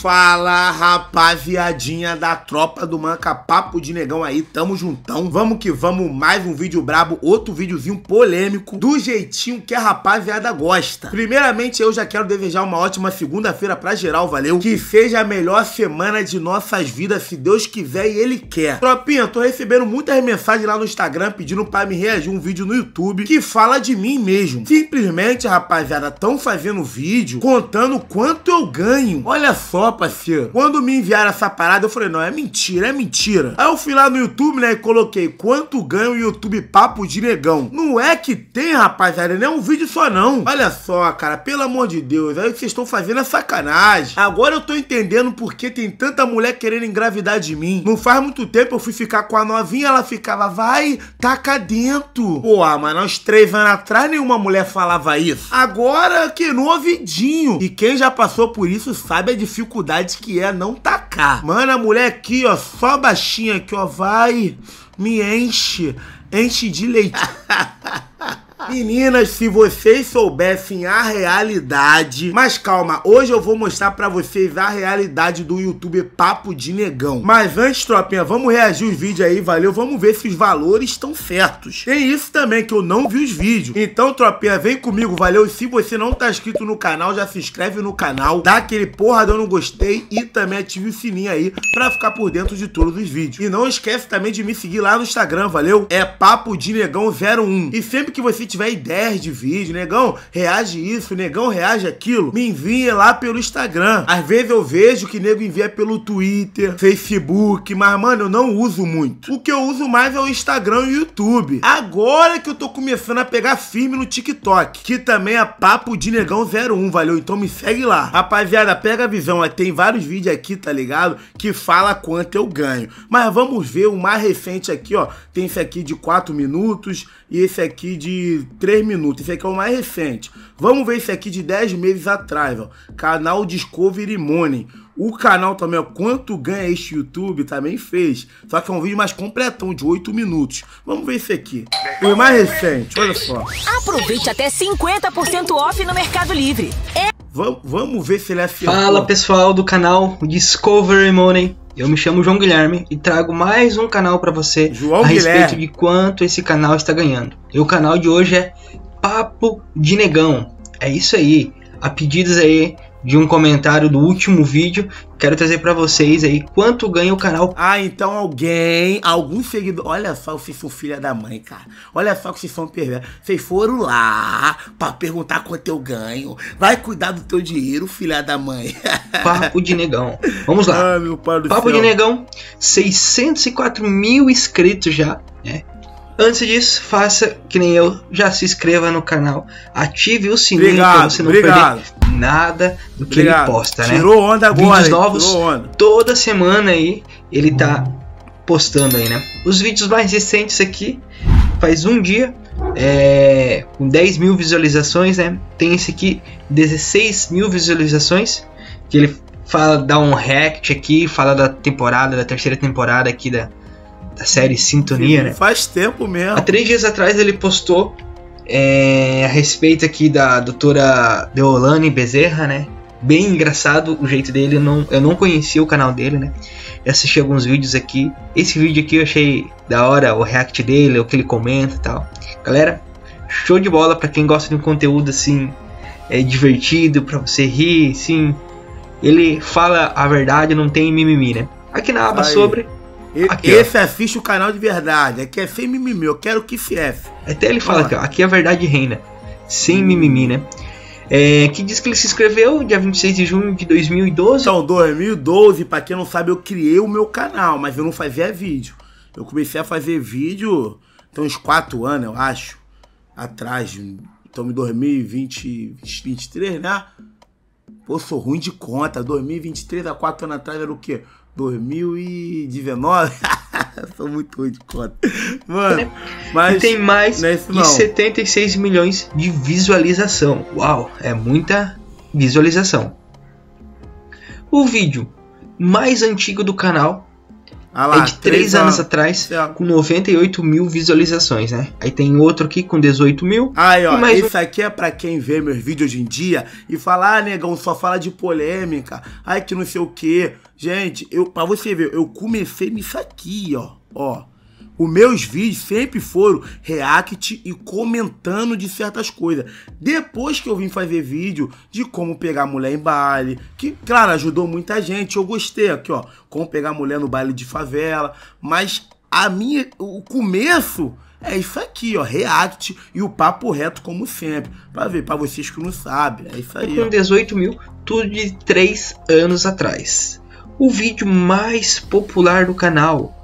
Fala rapaziadinha da tropa do Manca Papo de Negão aí, tamo juntão. Vamos que vamos, mais um vídeo brabo, outro videozinho polêmico, do jeitinho que a rapaziada gosta. Primeiramente, eu já quero desejar uma ótima segunda-feira pra geral, valeu? Que seja a melhor semana de nossas vidas, se Deus quiser e Ele quer. Tropinha, tô recebendo muitas mensagens lá no Instagram pedindo pra me reagir um vídeo no YouTube que fala de mim mesmo. Simplesmente, rapaziada, tão fazendo vídeo contando quanto eu ganho. Olha só, ó, parceiro. Quando me enviaram essa parada, eu falei, não, é mentira, é mentira. Aí eu fui lá no YouTube, né, e coloquei quanto ganha o YouTube Papo de Negão. Não é que tem, rapaziada, não é um vídeo só não. Olha só, cara, pelo amor de Deus, aí vocês estão fazendo é sacanagem. Agora eu tô entendendo por que tem tanta mulher querendo engravidar de mim. Não faz muito tempo eu fui ficar com a novinha, ela ficava, vai, taca dentro. Pô, mas nós três anos atrás nenhuma mulher falava isso. Agora que novidinho. E quem já passou por isso sabe a dificuldade dificuldade que é não tacar. Mano, a mulher aqui, ó, só baixinha aqui, ó, vai, me enche, enche de leite. Meninas, se vocês soubessem a realidade. Mas calma, hoje eu vou mostrar para vocês a realidade do YouTube Papo de Negão. Mas antes, tropinha, vamos reagir os vídeos aí, valeu? Vamos ver se os valores estão certos. Tem isso também, que eu não vi os vídeos. Então, tropinha, vem comigo, valeu? E se você não tá inscrito no canal, já se inscreve no canal, dá aquele porra porradão não gostei e também ative o sininho aí pra ficar por dentro de todos os vídeos. E não esquece também de me seguir lá no Instagram, valeu? É Papo de Negão 01. E sempre que você tiver ideias de vídeo, negão, reage isso, negão, reage aquilo, me envia lá pelo Instagram. Às vezes eu vejo que nego envia pelo Twitter, Facebook, mas, mano, eu não uso muito. O que eu uso mais é o Instagram e o YouTube. Agora que eu tô começando a pegar firme no TikTok, que também é papo de negão 01, valeu? Então me segue lá. Rapaziada, pega a visão, ó. tem vários vídeos aqui, tá ligado? Que fala quanto eu ganho. Mas vamos ver o mais recente aqui, ó. Tem esse aqui de 4 minutos e esse aqui de 3 minutos. Esse aqui é o mais recente. Vamos ver esse aqui de 10 meses atrás, ó. Canal Discovery Money. O canal também, ó, quanto ganha este YouTube, também fez. Só que é um vídeo mais completão, de 8 minutos. Vamos ver esse aqui. O mais recente, olha só. Aproveite até 50% off no Mercado Livre. É... Vamos ver se ele é Fala, pessoal do canal Discovery Money. Eu me chamo João Guilherme e trago mais um canal para você João a Guilherme. respeito de quanto esse canal está ganhando. E o canal de hoje é Papo de Negão. É isso aí. A pedidos aí de um comentário do último vídeo. Quero trazer para vocês aí quanto ganha o canal. Ah, então alguém, algum seguidor. Olha só, vocês são filha da mãe, cara. Olha só que vocês são perversos. Vocês foram lá para perguntar quanto eu ganho. Vai cuidar do teu dinheiro, filha da mãe. Papo de negão. Vamos lá. Papo céu. de negão. 604 mil inscritos já, né? Antes disso, faça que nem eu, já se inscreva no canal, ative o sininho para você não obrigado. perder nada do que obrigado. ele posta, né? Tirou onda agora, Vídeos novos onda. toda semana aí ele tá postando aí, né? Os vídeos mais recentes aqui, faz um dia, é, com 10 mil visualizações, né? Tem esse aqui, 16 mil visualizações, que ele fala, dá um react aqui, fala da temporada, da terceira temporada aqui da da série Sintonia, né? Faz tempo mesmo. Há três dias atrás ele postou é, a respeito aqui da doutora Deolane Bezerra, né? Bem engraçado o jeito dele, eu não, eu não conhecia o canal dele, né? Eu assisti alguns vídeos aqui. Esse vídeo aqui eu achei da hora, o react dele, o que ele comenta e tal. Galera, show de bola para quem gosta de um conteúdo assim é divertido para você rir, sim. Ele fala a verdade, não tem mimimi, né? Aqui na aba Aí. sobre Aqui, esse ó. É assiste o canal de verdade. Aqui é sem mimimi, eu quero que fiesse. Até ele fala aqui, ó, aqui é a verdade reina. Sem mimimi, né? É, que diz que ele se inscreveu dia 26 de junho de 2012. Então, 2012, para quem não sabe, eu criei o meu canal, mas eu não fazia vídeo. Eu comecei a fazer vídeo tem uns 4 anos, eu acho, atrás. Então, em 2020, 2023, né? Pô, sou ruim de conta. 2023, há 4 anos atrás, era o quê? 2019. Sou muito ruim de conta. Mano, é, mas. Tem mais não é não. de 76 milhões de visualização. Uau, é muita visualização. O vídeo mais antigo do canal ah lá, é de 3 anos a... atrás, com 98 mil visualizações, né? Aí tem outro aqui com 18 mil. Aí, ó, mais... isso aqui é pra quem vê meus vídeos hoje em dia e fala, ah, negão, só fala de polêmica, ai que não sei o quê. Gente, eu, pra você ver, eu comecei nisso aqui, ó, ó. Os meus vídeos sempre foram react e comentando de certas coisas. Depois que eu vim fazer vídeo de como pegar mulher em baile, que, claro, ajudou muita gente, eu gostei aqui, ó. Como pegar mulher no baile de favela. Mas a minha, o começo é isso aqui, ó, react e o papo reto como sempre, para ver para vocês que não sabem, é isso aí. Com 18 mil, tudo de 3 anos atrás. O vídeo mais popular do canal,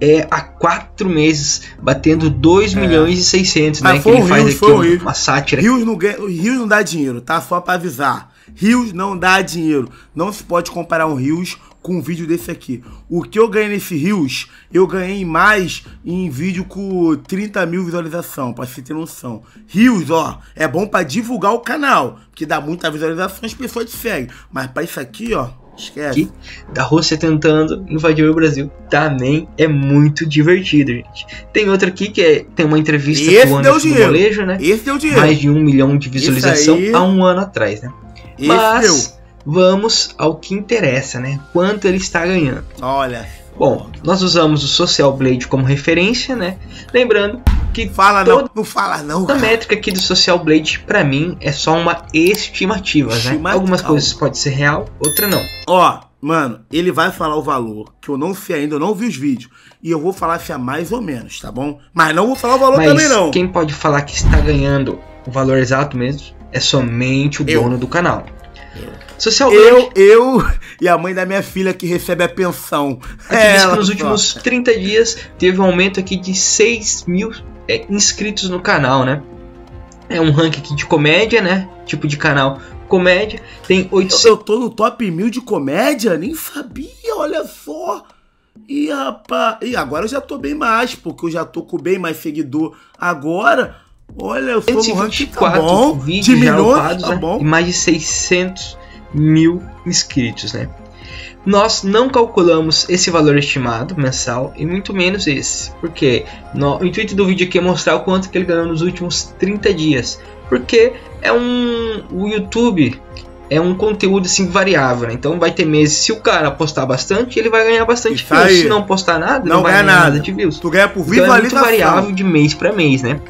é, há quatro meses, batendo 2 é. milhões e 600, né, Mas né? Que ele Rios, faz aqui uma sátira. Rios não, Rios não dá dinheiro, tá? Só pra avisar. Rios não dá dinheiro. Não se pode comparar um Rios com um vídeo desse aqui. O que eu ganhei nesse Rios, eu ganhei mais em vídeo com 30 mil visualizações pra você ter noção. Rios, ó, é bom para divulgar o canal, que dá muita visualização, as pessoas te seguem. Mas pra isso aqui, ó, Esquece. Que, da Rússia tentando invadir o Brasil. Também tá, é muito divertido, gente. Tem outro aqui que é, tem uma entrevista Esse com o Anderson do Molejo, né? Esse deu dinheiro. Mais de um milhão de visualização aí... há um ano atrás, né? Esse Mas deu. vamos ao que interessa, né? Quanto ele está ganhando. Olha. Bom, nós usamos o Social Blade como referência, né? Lembrando que fala não, não fala não. Cara. A métrica aqui do Social Blade para mim é só uma estimativa, né? estimativa, Algumas coisas pode ser real, outra não. Ó, mano, ele vai falar o valor que eu não sei ainda, eu não vi os vídeos. E eu vou falar se é mais ou menos, tá bom? Mas não vou falar o valor Mas também não. Quem pode falar que está ganhando o valor exato mesmo é somente o eu. dono do canal. Social eu, eu e a mãe da minha filha que recebe a pensão. É ela, nos últimos 30 dias teve um aumento aqui de 6 mil é, inscritos no canal, né? É um ranking de comédia, né? Tipo de canal comédia. Tem 800... Eu, eu tô no top 1000 de comédia? Nem sabia, olha só! E rapaz, e agora eu já tô bem mais, porque eu já tô com bem mais seguidor agora. Olha, eu sou no ranking, tá bom, vídeos diminuiu, tá né? bom. E mais de 600 mil inscritos, né? nós não calculamos esse valor estimado mensal e muito menos esse, porque no, o intuito do vídeo aqui é mostrar o quanto que ele ganhou nos últimos 30 dias, porque é um o YouTube é um conteúdo assim variável, né? então vai ter meses se o cara postar bastante ele vai ganhar bastante views, se não postar nada não, não vai ganhar nada de views. Tu ganha por visualização. Então é muito variável de mês para mês, né?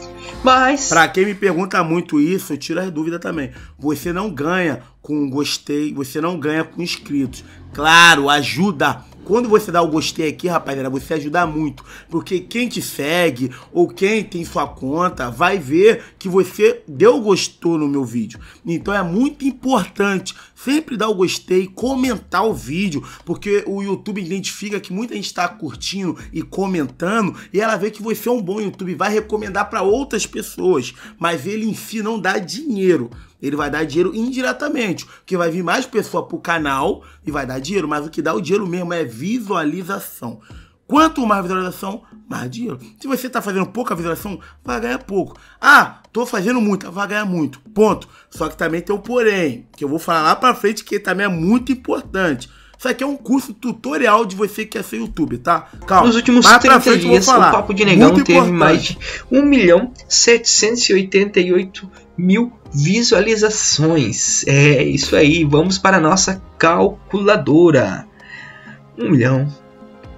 Mas. Pra quem me pergunta muito isso, eu tiro as dúvidas também. Você não ganha com gostei, você não ganha com inscritos. Claro, ajuda. Quando você dá o gostei aqui, rapaziada, você ajuda muito. Porque quem te segue ou quem tem sua conta vai ver que você deu gostou no meu vídeo. Então é muito importante sempre dar o gostei, comentar o vídeo, porque o YouTube identifica que muita gente está curtindo e comentando e ela vê que você é um bom YouTube, vai recomendar para outras pessoas, mas ele em si não dá dinheiro. Ele vai dar dinheiro indiretamente, porque vai vir mais pessoa pro canal e vai dar dinheiro, mas o que dá o dinheiro mesmo é visualização. Quanto mais visualização, mais dinheiro. Se você está fazendo pouca visualização, vai ganhar pouco. Ah, tô fazendo muita, ah, vai ganhar muito. Ponto. Só que também tem um porém, que eu vou falar lá para frente, que também é muito importante. Isso aqui é um curso tutorial de você que quer é ser YouTube, tá? Calma. Nos últimos três frente, dias, o Papo de Negão muito teve importante. mais de 1.788.000 mil visualizações. É isso aí, vamos para a nossa calculadora. 1 milhão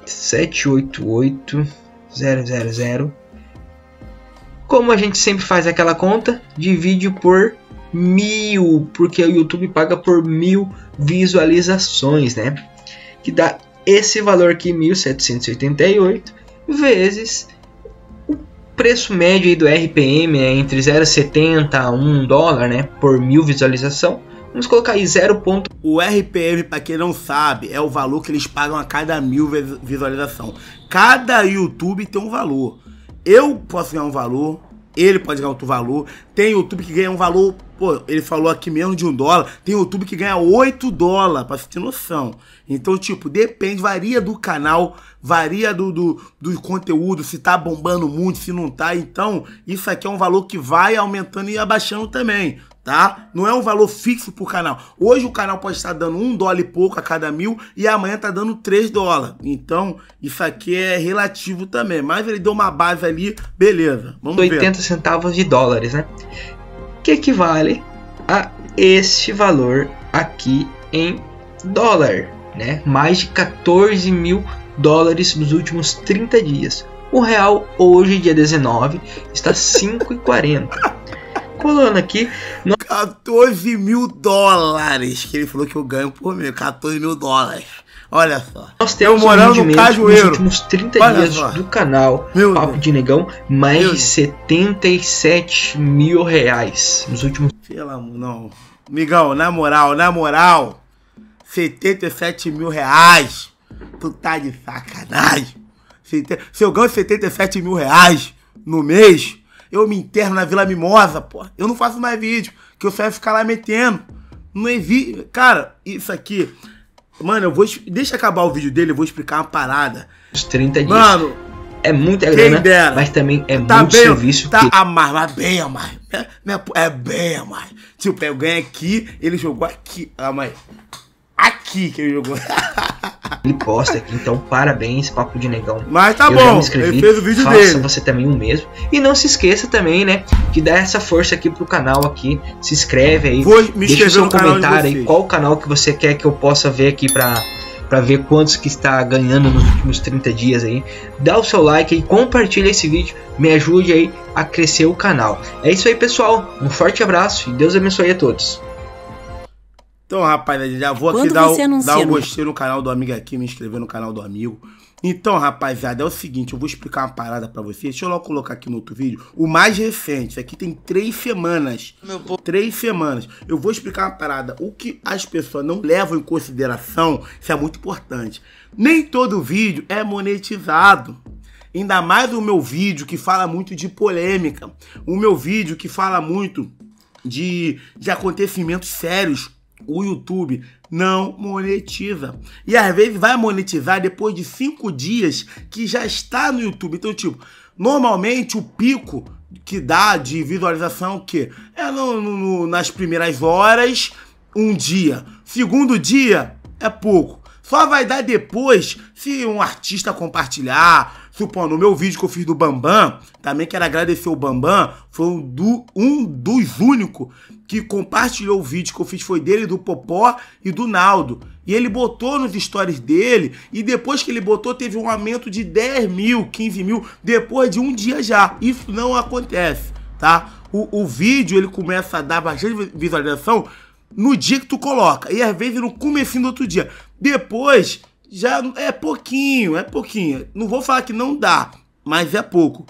788 000. Como a gente sempre faz aquela conta, divide por mil, porque o YouTube paga por mil visualizações, né? Que dá esse valor aqui, 1788, vezes o preço médio do RPM, né? entre 0,70 a 1 dólar, né? Por mil visualização. Vamos colocar aí 0. O RPM, para quem não sabe, é o valor que eles pagam a cada mil visualização. Cada YouTube tem um valor. Eu posso ganhar um valor, ele pode ganhar outro valor. Tem YouTube que ganha um valor, pô, ele falou aqui menos de um dólar. Tem YouTube que ganha 8 dólares, pra você ter noção. Então, tipo, depende, varia do canal, varia do, do, do, conteúdo, se tá bombando muito, se não tá. Então, isso aqui é um valor que vai aumentando e abaixando também tá? Não é um valor fixo pro canal. Hoje o canal pode estar dando um dólar e pouco a cada mil e amanhã tá dando três dólares. Então, isso aqui é relativo também. Mas ele deu uma base ali, beleza. Vamos 80 ver. centavos de dólares, né? Que equivale a este valor aqui em dólar, né? Mais de 14 mil dólares nos últimos 30 dias. O real hoje, dia 19, está 5,40 colando aqui. 14 mil dólares que ele falou que eu ganho por mês. 14 mil dólares. Olha só. Nós temos eu morando no Cajueiro. Nos últimos 30 Olha dias só. do canal Meu Papo Deus. de Negão, mais Meu 77 mil reais. Nos últimos. Pelo amor, não. Migão, na moral, na moral. 77 mil reais. Tu tá de sacanagem. Se eu ganho 77 mil reais no mês, eu me interno na Vila Mimosa, pô. Eu não faço mais vídeo, que eu só ia ficar lá metendo. Não existe. É cara, isso aqui. Mano, eu vou. Deixa acabar o vídeo dele, eu vou explicar uma parada. Os 30 dias. Mano. É muito é grana, mas também é tá muito bem, serviço. Tá que... a mais, mas bem a mais. É, é, é bem a mais. Tipo, é, eu ganho aqui, ele jogou aqui. A ah, mas aqui que ele jogou. ele posta aqui, então parabéns, papo de negão. Mas tá eu bom, já me inscrevi, ele fez o vídeo faça dele. você também o mesmo. E não se esqueça também, né, que dá essa força aqui pro canal aqui, se inscreve aí, Vou me deixa o seu comentário aí, qual canal que você quer que eu possa ver aqui pra, para ver quantos que está ganhando nos últimos 30 dias aí. Dá o seu like e compartilha esse vídeo, me ajude aí a crescer o canal. É isso aí, pessoal. Um forte abraço e Deus abençoe a todos. Então, rapaziada, já vou aqui dar, o, dar um gostei no canal do amigo aqui, me inscrever no canal do amigo. Então, rapaziada, é o seguinte, eu vou explicar uma parada pra vocês. Deixa eu logo colocar aqui no outro vídeo. O mais recente, isso aqui tem três semanas. Meu Três semanas. Eu vou explicar uma parada. O que as pessoas não levam em consideração, isso é muito importante. Nem todo vídeo é monetizado. Ainda mais o meu vídeo que fala muito de polêmica. O meu vídeo que fala muito de, de acontecimentos sérios o YouTube não monetiza. E às vezes vai monetizar depois de cinco dias que já está no YouTube. Então, tipo, normalmente o pico que dá de visualização o quê? É no, no, nas primeiras horas, um dia. Segundo dia, é pouco. Só vai dar depois se um artista compartilhar, Supondo, o meu vídeo que eu fiz do Bambam, também quero agradecer o Bambam, foi um, do, um dos únicos que compartilhou o vídeo que eu fiz, foi dele, do Popó e do Naldo. E ele botou nos stories dele, e depois que ele botou, teve um aumento de 10 mil, 15 mil, depois de um dia já. Isso não acontece, tá? O, o vídeo, ele começa a dar bastante visualização no dia que tu coloca. E às vezes no começo do outro dia. Depois já é pouquinho, é pouquinho. Não vou falar que não dá, mas é pouco.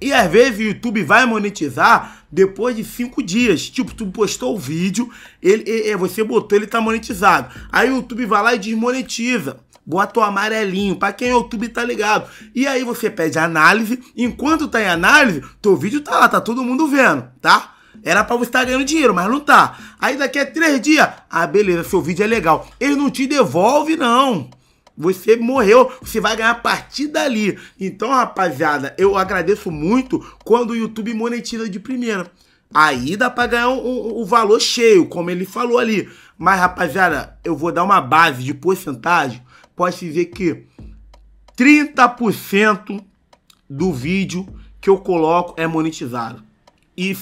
E às vezes o YouTube vai monetizar depois de cinco dias. Tipo, tu postou o vídeo, ele, ele, você botou, ele tá monetizado. Aí o YouTube vai lá e desmonetiza. Bota o amarelinho, para quem o é YouTube tá ligado. E aí você pede análise, enquanto tá em análise, teu vídeo tá lá, tá todo mundo vendo, tá? Era pra você estar tá ganhando dinheiro, mas não tá. Aí daqui a três dias, ah, beleza, seu vídeo é legal. Ele não te devolve, não. Você morreu, você vai ganhar a partir dali. Então, rapaziada, eu agradeço muito quando o YouTube monetiza de primeira. Aí dá pra ganhar o, valor cheio, como ele falou ali. Mas, rapaziada, eu vou dar uma base de porcentagem. Posso dizer que 30% do vídeo que eu coloco é monetizado. E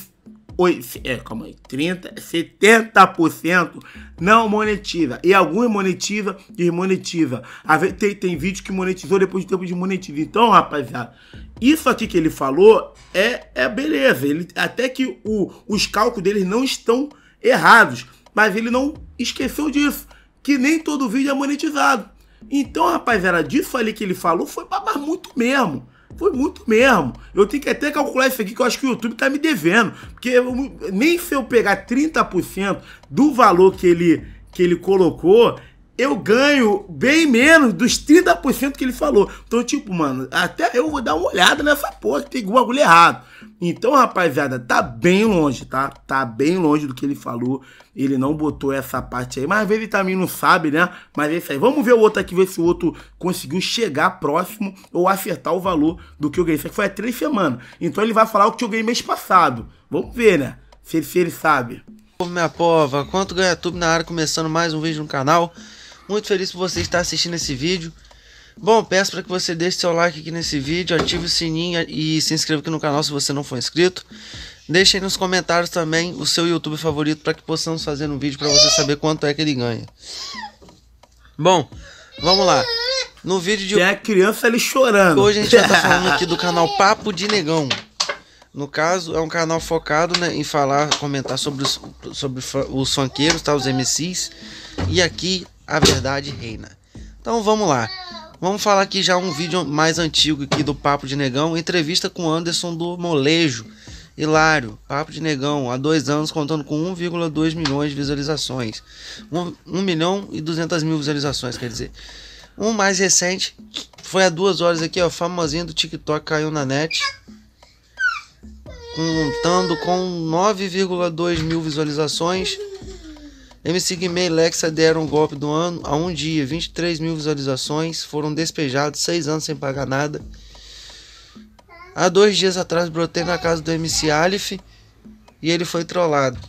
é, calma aí, 30, 70% não monetiza. E alguns monetiza, desmonetiza. tem, tem vídeo que monetizou depois de tempo de monetiza. Então, rapaziada, isso aqui que ele falou é, é beleza. Ele, até que o, os cálculos deles não estão errados. Mas ele não esqueceu disso. Que nem todo vídeo é monetizado. Então, rapaziada, disso ali que ele falou foi babar muito mesmo. Foi muito mesmo. Eu tenho que até calcular isso aqui, que eu acho que o YouTube tá me devendo. Porque eu, nem se eu pegar 30% do valor que ele, que ele colocou, eu ganho bem menos dos 30% que ele falou. Então, tipo, mano, até eu vou dar uma olhada nessa porra, pegou o agulho errado. Então, rapaziada, tá bem longe, tá? Tá bem longe do que ele falou. Ele não botou essa parte aí. Mas às vezes ele também não sabe, né? Mas é isso aí. Vamos ver o outro aqui, ver se o outro conseguiu chegar próximo ou acertar o valor do que eu ganhei. Isso aqui foi há três semanas. Então ele vai falar o que eu ganhei mês passado. Vamos ver, né? Se, se ele sabe. Minha pova, quanto ganha tudo na área começando mais um vídeo no canal. Muito feliz por você estar assistindo esse vídeo. Bom, peço para que você deixe seu like aqui nesse vídeo, ative o sininho e se inscreva aqui no canal se você não for inscrito. Deixe aí nos comentários também o seu YouTube favorito para que possamos fazer um vídeo para você saber quanto é que ele ganha. Bom, vamos lá. No vídeo de... Tem é a criança ali chorando. Hoje a gente vai estar tá falando aqui do canal Papo de Negão. No caso, é um canal focado né, em falar, comentar sobre os, sobre os funkeiros, tá, os MCs. E aqui a verdade reina. Então vamos lá. Vamos falar aqui já um vídeo mais antigo aqui do Papo de Negão, entrevista com Anderson do Molejo. Hilário, Papo de Negão, há dois anos contando com 1,2 milhões de visualizações. 1, 1 milhão e 200 mil visualizações, quer dizer. Um mais recente foi há duas horas aqui, ó. Famosinho do TikTok caiu na net. Contando com 9,2 mil visualizações. MC Guimê e Lexa deram o um golpe do ano a um dia, 23 mil visualizações, foram despejados, seis anos sem pagar nada. Há dois dias atrás brotei na casa do MC Alif e ele foi trollado,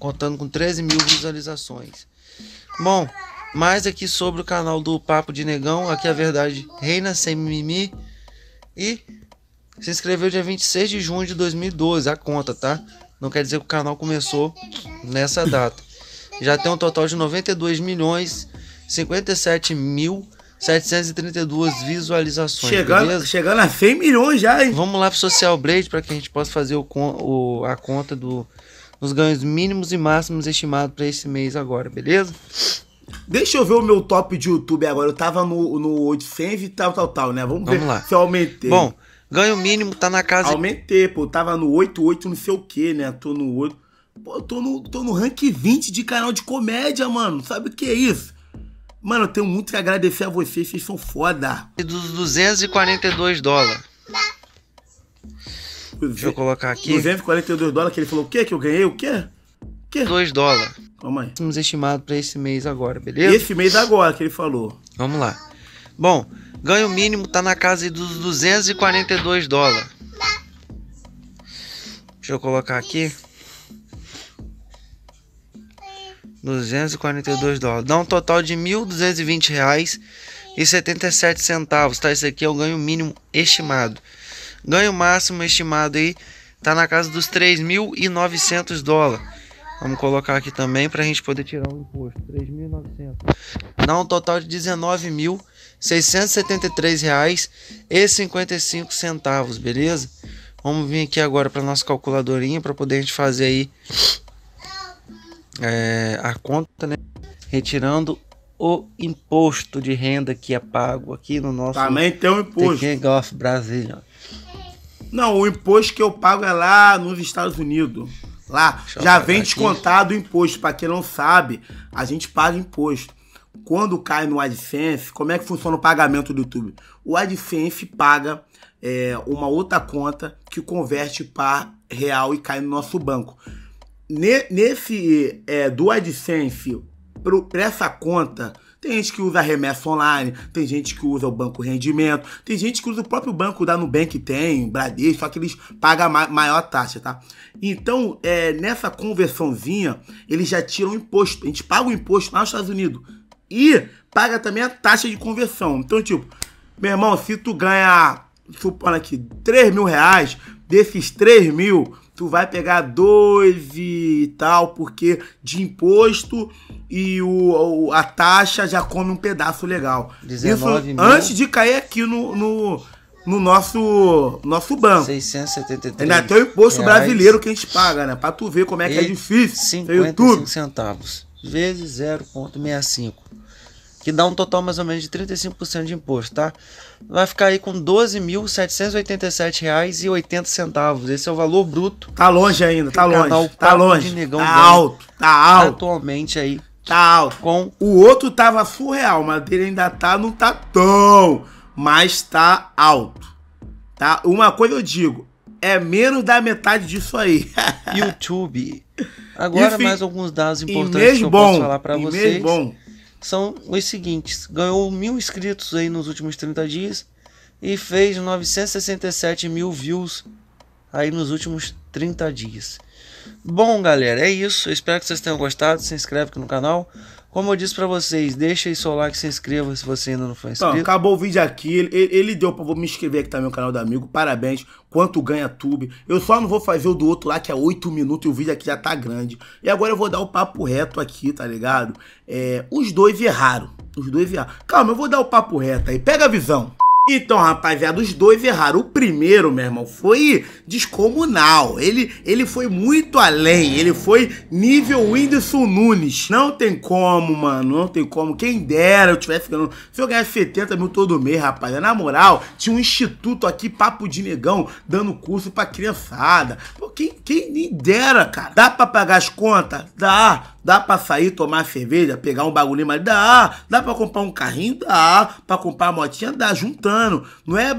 contando com 13 mil visualizações. Bom, mais aqui sobre o canal do Papo de Negão, aqui a verdade reina sem mimimi e se inscreveu dia 26 de junho de 2012, a conta, tá? Não quer dizer que o canal começou nessa data já tem um total de 92 milhões 57 mil 732 visualizações. Chegando, beleza? chegando a 100 milhões já, hein? Vamos lá pro Social Blade para que a gente possa fazer o, o, a conta do, dos ganhos mínimos e máximos estimados para esse mês agora, beleza? Deixa eu ver o meu top de YouTube agora. Eu tava no, no 800 e tal, tal, tal, né? Vamos, Vamos ver lá. se eu aumentei. Bom, ganho mínimo tá na casa. Aumentei, pô. Eu tava no 88, não sei o que, né? Tô no 8. Pô, eu tô no, tô no rank 20 de canal de comédia, mano. Sabe o que é isso? Mano, eu tenho muito que agradecer a vocês, vocês são foda. E dos 242 dólares. Deixa eu colocar aqui. 242 dólares que ele falou o quê? Que eu ganhei o quê? O quê? 2 dólares. Calma aí. Estamos estimados para esse mês agora, beleza? Esse mês agora que ele falou. Vamos lá. Bom, ganho mínimo tá na casa dos 242 dólares. Deixa eu colocar aqui. 242 dólares. Dá um total de R$ 1.220,77, tá? Isso aqui é o ganho mínimo estimado. Ganho máximo estimado aí tá na casa dos 3.900 dólares. Vamos colocar aqui também para a gente poder tirar o imposto. 3.900. Dá um total de 19.673 reais e 55 centavos, beleza? Vamos vir aqui agora para nossa calculadorinha para poder a gente fazer aí é, a conta, né? Retirando o imposto de renda que é pago aqui no nosso. Também tem um imposto. The King of Brasil. Não, o imposto que eu pago é lá nos Estados Unidos. Lá já vem descontado o imposto. Para quem não sabe, a gente paga imposto. Quando cai no AdSense, como é que funciona o pagamento do YouTube? O AdSense paga é, uma outra conta que converte para real e cai no nosso banco nesse é, do AdSense para essa conta, tem gente que usa remessa online, tem gente que usa o banco rendimento, tem gente que usa o próprio banco da Nubank tem, Bradesco, só que eles pagam ma maior taxa, tá? Então, é, nessa conversãozinha, eles já tiram imposto. A gente paga o imposto lá nos Estados Unidos e paga também a taxa de conversão. Então, tipo, meu irmão, se tu ganha, supondo aqui, 3 mil reais, desses 3 mil, tu vai pegar dois e tal, porque de imposto e o, a taxa já come um pedaço legal. 19 Isso mil. antes de cair aqui no, no, no nosso, nosso banco. 673 Ainda tem o imposto reais. brasileiro que a gente paga, né? Pra tu ver como é que é difícil. 55 centavos vezes 0,65 que dá um total mais ou menos de 35% de imposto, tá? Vai ficar aí com R$ 12.787,80. Esse é o valor bruto. Tá longe ainda, tá longe. Tá longe. Negão tá alto, tá alto. Atualmente aí. Tá alto. Com... O outro tava surreal, mas ele ainda tá, não tá tão, mas tá alto. Tá? Uma coisa eu digo, é menos da metade disso aí. YouTube. Agora Enfim, mais alguns dados importantes que eu bom, posso falar para vocês. Bom são os seguintes: ganhou mil inscritos aí nos últimos 30 dias e fez 967 mil views aí nos últimos 30 dias. Bom, galera, é isso. espero que vocês tenham gostado. Se inscreve aqui no canal. Como eu disse para vocês, deixa aí seu like, se inscreva se você ainda não foi inscrito. Então, acabou o vídeo aqui. Ele, ele deu pra me inscrever aqui também no canal do amigo. Parabéns. Quanto ganha tube. Eu só não vou fazer o do outro lá, que é 8 minutos e o vídeo aqui já tá grande. E agora eu vou dar o papo reto aqui, tá ligado? É, os dois erraram. Os dois erraram. Calma, eu vou dar o papo reto aí. Pega a visão. Então, rapaziada, os dois erraram. O primeiro, meu irmão, foi descomunal. Ele, ele foi muito além. Ele foi nível Whindersson Nunes. Não tem como, mano. Não tem como. Quem dera eu tivesse ganhando. Se eu ganhasse 70 mil todo mês, rapaziada. Na moral, tinha um instituto aqui, Papo de Negão, dando curso pra criançada. Pô, quem, quem dera, cara. Dá pra pagar as contas? Dá. Dá pra sair, tomar cerveja, pegar um bagulhinho, mas dá. Dá pra comprar um carrinho? Dá. Pra comprar a motinha? Dá, juntando. Não é,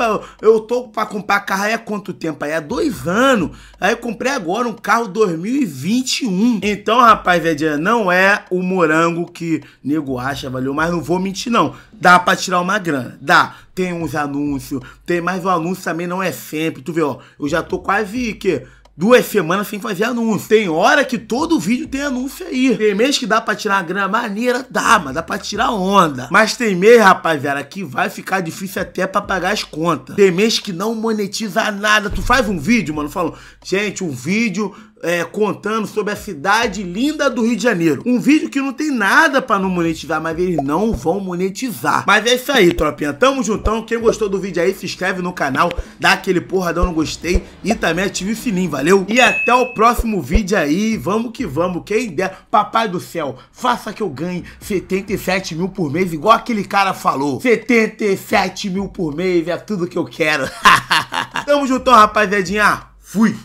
eu tô pra comprar carro aí há quanto tempo? Aí há dois anos. Aí eu comprei agora um carro 2021. Então, rapaz, velho, não é o morango que nego acha, valeu? Mas não vou mentir, não. Dá pra tirar uma grana. Dá. Tem uns anúncios, tem mais um anúncio também, não é sempre. Tu vê, ó, eu já tô quase que duas semanas sem fazer anúncio. Tem hora que todo vídeo tem anúncio aí. Tem mês que dá pra tirar uma grana maneira, dá, mas dá pra tirar onda. Mas tem mês, rapaziada, que vai ficar difícil até pra pagar as contas. Tem mês que não monetiza nada. Tu faz um vídeo, mano, falando, gente, um vídeo é, contando sobre a cidade linda do Rio de Janeiro. Um vídeo que não tem nada para não monetizar, mas eles não vão monetizar. Mas é isso aí, tropinha. Tamo juntão. Quem gostou do vídeo aí, se inscreve no canal, dá aquele porradão no gostei e também ative o sininho, valeu? valeu e até o próximo vídeo aí. Vamos que vamos, quem der. Papai do céu, faça que eu ganhe 77 mil por mês, igual aquele cara falou. 77 mil por mês é tudo que eu quero. Tamo junto, rapaziadinha. Fui.